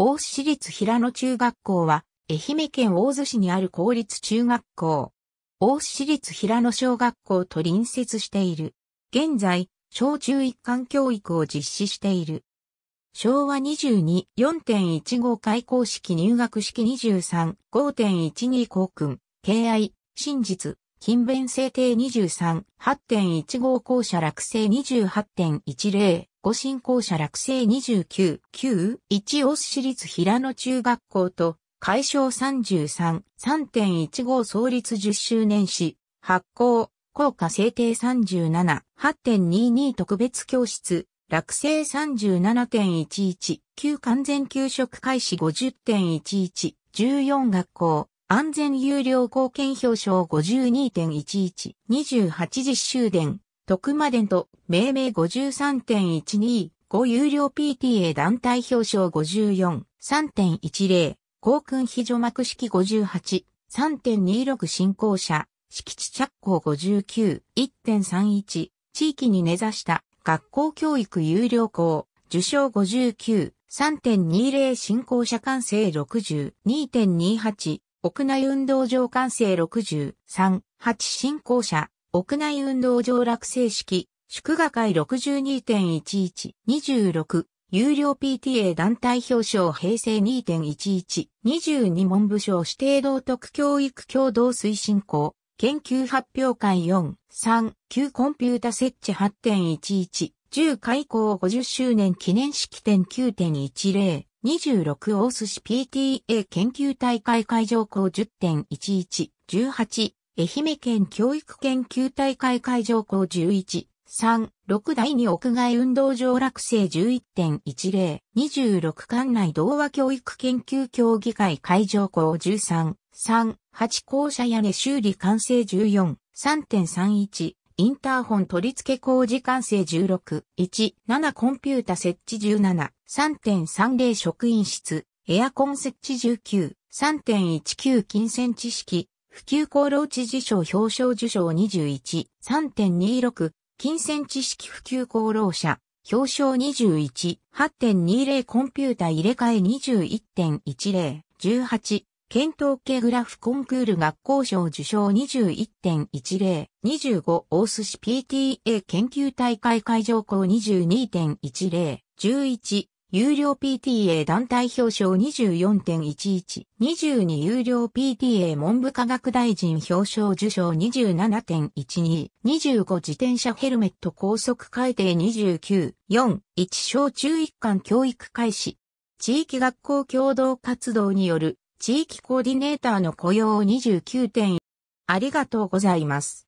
大須市立平野中学校は、愛媛県大洲市にある公立中学校。大須市立平野小学校と隣接している。現在、小中一貫教育を実施している。昭和22、4.15開校式入学式23、5.12校訓、敬愛、真実、勤勉制定23、8.15校舎落成28.10、五新校舎落成29、9、1大ス市立平野中学校と、解消33、3.15創立10周年史、発行、校歌制定37、8.22特別教室、落成37.11、旧完全給食開始50.11、14学校、安全有料貢献表彰52.11、28時終電、徳間伝と命名53.12、5有料 PTA 団体表彰54、3.10、航空非除幕式58、3.26振興者、敷地着工59、1.31、地域に根ざした学校教育有料校、受賞59、3.20振興者完成60、2.28、屋内運動場完成63、8進行者、屋内運動場落成式、祝賀会62.11、26、有料 PTA 団体表彰平成2.11、22文部省指定道徳教育共同推進校、研究発表会4、3、9コンピュータ設置8.11、10開校50周年記念式典9.10、26オース市 PTA 研究大会会場校10.11、18、愛媛県教育研究大会会場校11、3、6第2屋外運動場落成11.10、26館内童話教育研究協議会会場校13、3、8校舎屋根修理完成14、3.31、インターホン取り付け工事完成16、1、7コンピュータ設置17、3.30職員室、エアコン設置19、3.19金銭知識、普及功労知事賞表彰受賞21、3.26金銭知識普及功労者、表彰21、8.20コンピュータ入れ替え21.10、18、検討系グラフコンクール学校賞受賞21.10、25大寿司 PTA 研究大会会場校22.10、11有料 PTA 団体表彰24.11、22有料 PTA 文部科学大臣表彰受賞27.12、25自転車ヘルメット高速改定29、4、1小中一貫教育開始。地域学校共同活動による地域コーディネーターの雇用を29点。ありがとうございます。